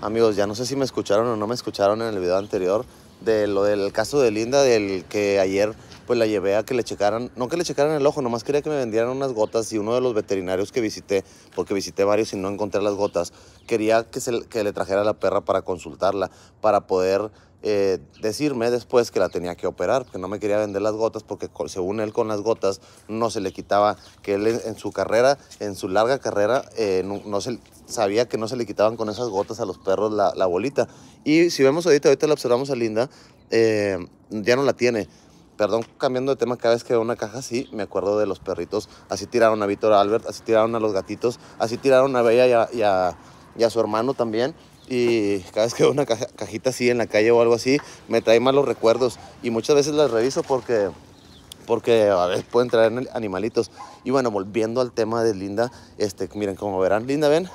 Amigos, ya no sé si me escucharon o no me escucharon en el video anterior de lo del caso de Linda, del que ayer pues la llevé a que le checaran, no que le checaran el ojo, nomás quería que me vendieran unas gotas y uno de los veterinarios que visité, porque visité varios y no encontré las gotas, quería que, se, que le trajera la perra para consultarla, para poder eh, decirme después que la tenía que operar, Que no me quería vender las gotas, porque según él con las gotas no se le quitaba, que él en, su carrera, en su larga carrera, eh, no, se, sabía que no se le quitaban con esas gotas a los perros la, bolita. Y si vemos ahorita, ahorita la observamos a Linda, eh, ya no la tiene. Perdón, cambiando de tema, cada vez que veo una caja así, me acuerdo de los perritos. Así tiraron a Víctor Albert, así tiraron a los gatitos, así tiraron a Bella y a, y a su hermano también y cada vez que veo una cajita así en la calle o algo así, me trae malos recuerdos y muchas veces las reviso porque porque a veces pueden traer animalitos. Y bueno, volviendo al tema de Linda, este, miren, como verán, Linda, ven,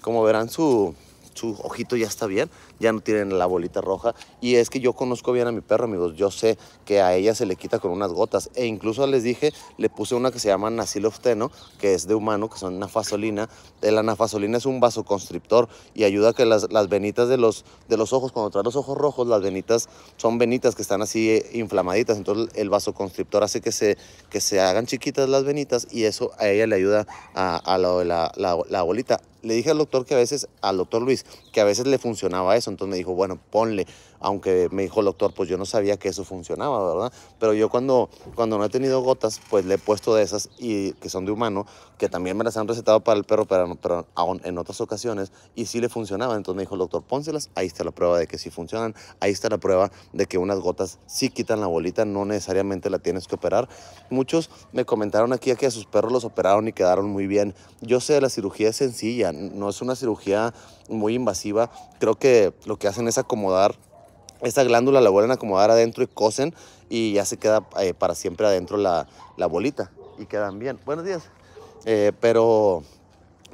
como verán su, su ojito ya está bien, ya no tienen la bolita roja. Y es que yo conozco bien a mi perro, amigos. Yo sé que a ella se le quita con unas gotas. E incluso les dije, le puse una que se llama Nasilofteno, que es de humano, que son nafasolina. Eh, la nafasolina es un vasoconstrictor y ayuda a que las, venitas de los, de los ojos, cuando traen los ojos rojos, las venitas son venitas que están así eh, inflamaditas. Entonces el vasoconstrictor hace que se, que se hagan chiquitas las venitas y eso a ella le ayuda a, la, la, la bolita le dije al doctor que a veces, al doctor Luis, que a veces le funcionaba eso. Entonces me dijo, bueno, ponle aunque me dijo el doctor, pues yo no sabía que eso funcionaba, ¿verdad? Pero yo cuando, cuando no he tenido gotas, pues le he puesto de esas y que son de humano, que también me las han recetado para el perro, pero, pero en otras ocasiones, y sí le funcionaban. Entonces me dijo el doctor, pónselas, ahí está la prueba de que sí funcionan, ahí está la prueba de que unas gotas sí quitan la bolita, no necesariamente la tienes que operar. Muchos me comentaron aquí que a sus perros los operaron y quedaron muy bien. Yo sé, la cirugía es sencilla, no es una cirugía muy invasiva. Creo que lo que hacen es acomodar esa glándula la vuelven a acomodar adentro y cosen y ya se queda eh, para siempre adentro la, bolita y quedan bien. Buenos días. Eh, pero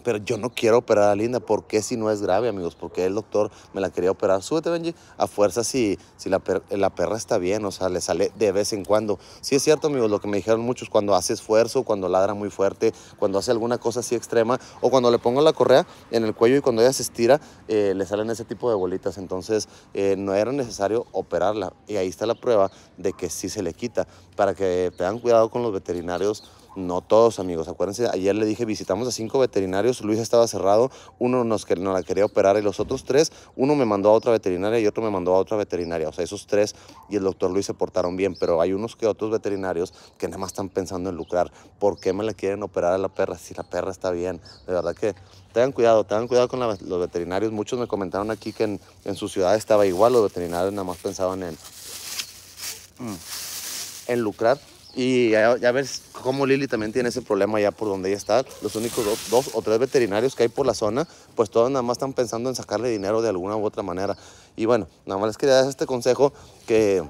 pero yo no quiero operar a Linda. ¿Por qué si no es grave, amigos? Porque el doctor me la quería operar? Súbete, Benji, a fuerza si, si la, perra está bien, o sea, le sale de vez en cuando. Sí es cierto, amigos, lo que me dijeron muchos, cuando hace esfuerzo, cuando ladra muy fuerte, cuando hace alguna cosa así extrema, o cuando le pongo la correa en el cuello y cuando ella se estira, eh, le salen ese tipo de bolitas. Entonces, eh, no era necesario operarla. Y ahí está la prueba de que sí se le quita, para que tengan cuidado con los veterinarios no todos, amigos. Acuérdense, ayer le dije, visitamos a cinco veterinarios, Luis estaba cerrado, uno nos, la quería operar y los otros tres, uno me mandó a otra veterinaria y otro me mandó a otra veterinaria. O sea, esos tres y el doctor Luis se portaron bien, pero hay unos que otros veterinarios que nada más están pensando en lucrar. ¿Por qué me la quieren operar a la perra si la perra está bien? De verdad que tengan cuidado, tengan cuidado con los veterinarios. Muchos me comentaron aquí que en, su ciudad estaba igual, los veterinarios nada más pensaban en, en lucrar. Y ya, ya ves, como Lili también tiene ese problema ya por donde ella está. Los únicos dos, o tres veterinarios que hay por la zona, pues todos nada más están pensando en sacarle dinero de alguna u otra manera. Y bueno, nada más les quería dar este consejo que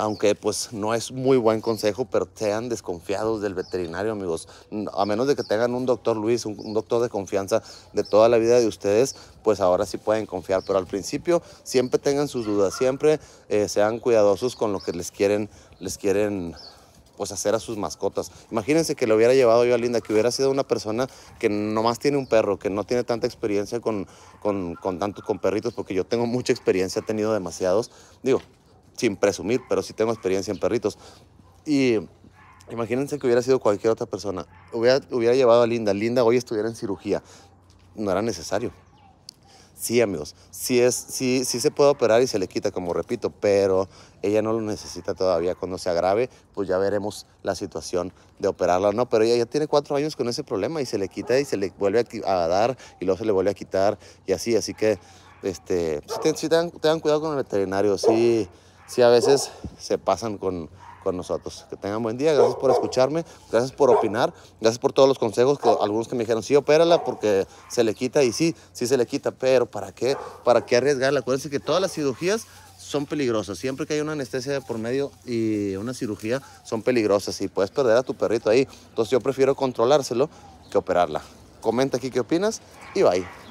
aunque pues no es muy buen consejo, pero sean desconfiados del veterinario, amigos. A menos de que tengan un doctor Luis, un, doctor de confianza de toda la vida de ustedes, pues ahora sí pueden confiar. Pero al principio siempre tengan sus dudas, siempre eh, sean cuidadosos con lo que les quieren, les quieren pues hacer a sus mascotas. Imagínense que lo hubiera llevado yo a Linda, que hubiera sido una persona que nomás tiene un perro, que no tiene tanta experiencia con, con, con tantos, con perritos, porque yo tengo mucha experiencia, he tenido demasiados, digo, sin presumir, pero sí tengo experiencia en perritos. Y imagínense que hubiera sido cualquier otra persona, hubiera, hubiera llevado a Linda, Linda hoy estuviera en cirugía, no era necesario, Sí, amigos, sí, es, sí se puede operar y se le quita, como repito, pero ella no lo necesita todavía. Cuando se agrave, pues ya veremos la situación de operarla o no. Pero ella ya tiene cuatro años con ese problema y se le quita y se le vuelve a dar y luego se le vuelve a quitar y así. Así que, este, si te, cuidado con el veterinario. Sí, sí a veces se pasan con, con nosotros. Que tengan buen día, gracias por escucharme, gracias por opinar, gracias por todos los consejos, que algunos que me dijeron, sí, opérala porque se le quita y sí, sí se le quita, pero ¿para qué? ¿Para qué arriesgarla? Acuérdense que todas las cirugías son peligrosas. Siempre que hay una anestesia por medio y una cirugía son peligrosas y puedes perder a tu perrito ahí. Entonces yo prefiero controlárselo que operarla. Comenta aquí qué opinas y bye.